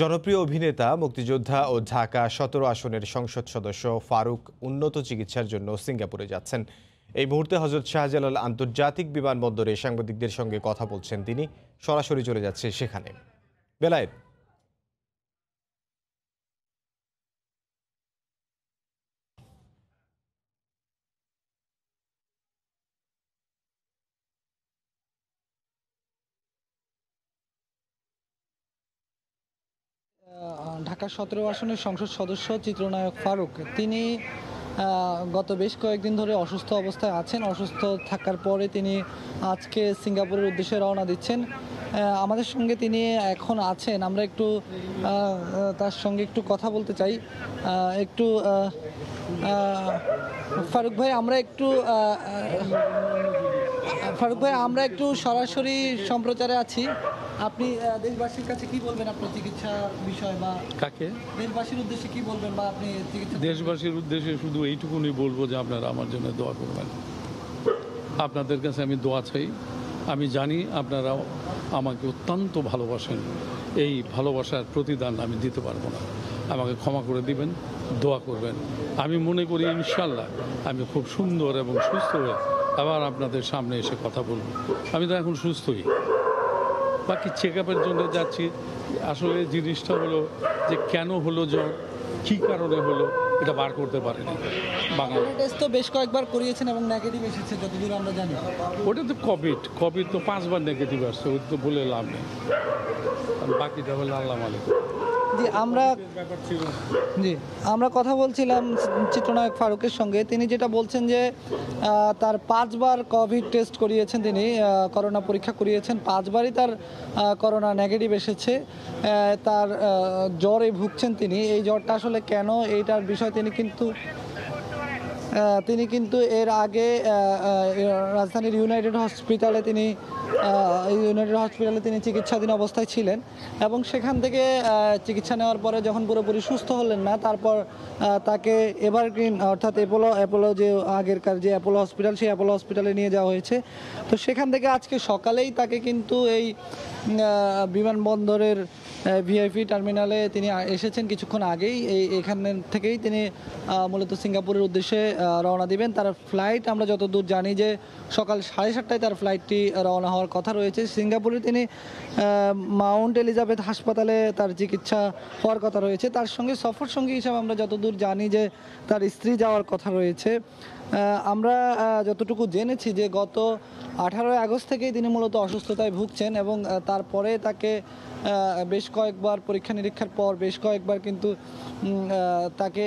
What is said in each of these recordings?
জনপ্রিয় অভিনেতা মুক্তিযোদ্ধা ও ঢাকা সতেরো আসনের সংসদ সদস্য ফারুক উন্নত চিকিৎসার জন্য সিঙ্গাপুরে যাচ্ছেন এই মুহূর্তে হজরত শাহজালাল আন্তর্জাতিক বিমানবন্দরে সাংবাদিকদের সঙ্গে কথা বলছেন তিনি সরাসরি চলে যাচ্ছে সেখানে বেলায়েত ঢাকা সতেরো আসনের সংসদ সদস্য চিত্রনায়ক ফারুক তিনি গত বেশ কয়েকদিন ধরে অসুস্থ অবস্থায় আছেন অসুস্থ থাকার পরে তিনি আজকে সিঙ্গাপুরের উদ্দেশ্যে রওনা দিচ্ছেন আমাদের সঙ্গে তিনি এখন আছেন আমরা একটু তার সঙ্গে একটু কথা বলতে চাই একটু ফারুক ভাই আমরা একটু ফারুক ভাই আমরা একটু সরাসরি সম্প্রচারে আছি আপনি দেশবাসীর কাছে কি বলবেন আপনার চিকিৎসা বিষয় বা কাকে দেশবাসীর উদ্দেশ্যে কি বলবেন বা আপনি চিকিৎসা দেশবাসীর উদ্দেশ্যে শুধু এইটুকুনি বলবো যে আপনারা আমার জন্য দোয়া করবেন আপনাদের কাছে আমি দোয়া চাই আমি জানি আপনারা আমাকে অত্যন্ত ভালোবাসেন এই ভালোবাসার প্রতিদান আমি দিতে পারবো না আমাকে ক্ষমা করে দিবেন দোয়া করবেন আমি মনে করি ইনশাল্লাহ আমি খুব সুন্দর এবং সুস্থ হয়ে আবার আপনাদের সামনে এসে কথা বলবো আমি তো এখন সুস্থই বাকি চেক আপের জন্য যাচ্ছি আসলে জিনিসটা হলো যে কেন হলো জ্বর কী কারণে হলো এটা বার করতে পারেনি বাংলা তো বেশ কয়েকবার করিয়েছেন এবং নেগেটিভ এসেছে যতদূর আমরা জানি ওটা তো কোভিড কোভিড তো পাঁচবার নেগেটিভ আসছে ওই তো বলে লাভ নেই বাকিটা হলো আল্লাহ মালিক আমরা জি আমরা কথা বলছিলাম চিত্রনায়ক ফারুকের সঙ্গে তিনি যেটা বলছেন যে তার পাঁচবার কোভিড টেস্ট করিয়েছেন তিনি করোনা পরীক্ষা করিয়েছেন পাঁচবারই তার করোনা নেগেটিভ এসেছে তার জ্বরে ভুগছেন তিনি এই জ্বরটা আসলে কেন এইটার বিষয় তিনি কিন্তু তিনি কিন্তু এর আগে রাজধানীর ইউনাইটেড হসপিটালে তিনি ইউনাইটেড হসপিটালে তিনি চিকিৎসাধীন অবস্থায় ছিলেন এবং সেখান থেকে চিকিৎসা নেওয়ার পরে যখন পুরোপুরি সুস্থ হলেন না তারপর তাকে এভারগ্রিন অর্থাৎ অ্যাপোলো অ্যাপোলো যে আগেরকার যে অ্যাপোলো হসপিটাল সেই অ্যাপোলো হসপিটালে নিয়ে যাওয়া হয়েছে তো সেখান থেকে আজকে সকালেই তাকে কিন্তু এই বিমানবন্দরের ভিআইপি টার্মিনালে তিনি এসেছেন কিছুক্ষণ আগেই এই এখান থেকেই তিনি মূলত সিঙ্গাপুরের উদ্দেশ্যে রওনা দিবেন তার ফ্লাইট আমরা যতদূর জানি যে সকাল সাড়ে সাতটায় তার ফ্লাইটটি রওনা হওয়ার কথা রয়েছে সিঙ্গাপুরে তিনি মাউন্ট এলিজাবেথ হাসপাতালে তার চিকিৎসা হওয়ার কথা রয়েছে তার সঙ্গে সফর সঙ্গী হিসাবে আমরা যতদূর জানি যে তার স্ত্রী যাওয়ার কথা রয়েছে আমরা যতটুকু জেনেছি যে গত আঠারোই আগস্ট থেকেই তিনি মূলত অসুস্থতায় ভুগছেন এবং তারপরে তাকে বেশ কয়েকবার পরীক্ষা নিরীক্ষার পর বেশ কয়েকবার কিন্তু তাকে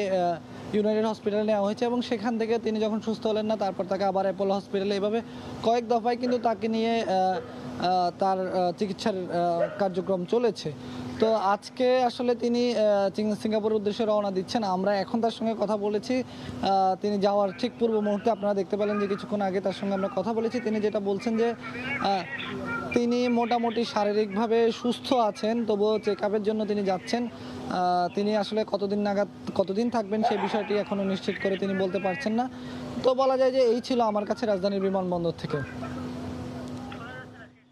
ইউনাইটেড হসপিটালে নেওয়া হয়েছে এবং সেখান থেকে তিনি যখন সুস্থ হলেন না তারপর তাকে আবার অ্যাপোলো হসপিটালে এভাবে কয়েক দফায় কিন্তু তাকে নিয়ে তার চিকিৎসার কার্যক্রম চলেছে তো আজকে আসলে তিনি সিঙ্গাপুরের উদ্দেশ্যে রওনা দিচ্ছেন আমরা এখন তার সঙ্গে কথা বলেছি তিনি যাওয়ার ঠিক পূর্ব মুহূর্তে আপনারা দেখতে পেলেন যে কিছুক্ষণ আগে তার সঙ্গে আমরা কথা বলেছি তিনি যেটা বলছেন যে তিনি মোটামুটি শারীরিকভাবে সুস্থ আছেন তবুও চেক জন্য তিনি যাচ্ছেন তিনি আসলে কতদিন নাগাদ কতদিন থাকবেন সেই বিষয়টি এখনও নিশ্চিত করে তিনি বলতে পারছেন না তো বলা যায় যে এই ছিল আমার কাছে রাজধানীর বিমানবন্দর থেকে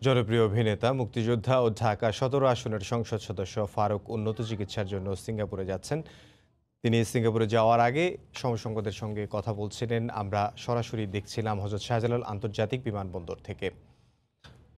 জনপ্রিয় অভিনেতা মুক্তিযোদ্ধা ও ঢাকা সতেরো আসনের সংসদ সদস্য ফারুক উন্নত চিকিৎসার জন্য সিঙ্গাপুরে যাচ্ছেন তিনি সিঙ্গাপুরে যাওয়ার আগে সমসংগদের সঙ্গে কথা বলছিলেন আমরা সরাসরি দেখছিলাম হজরত শাহজালাল আন্তর্জাতিক বিমানবন্দর থেকে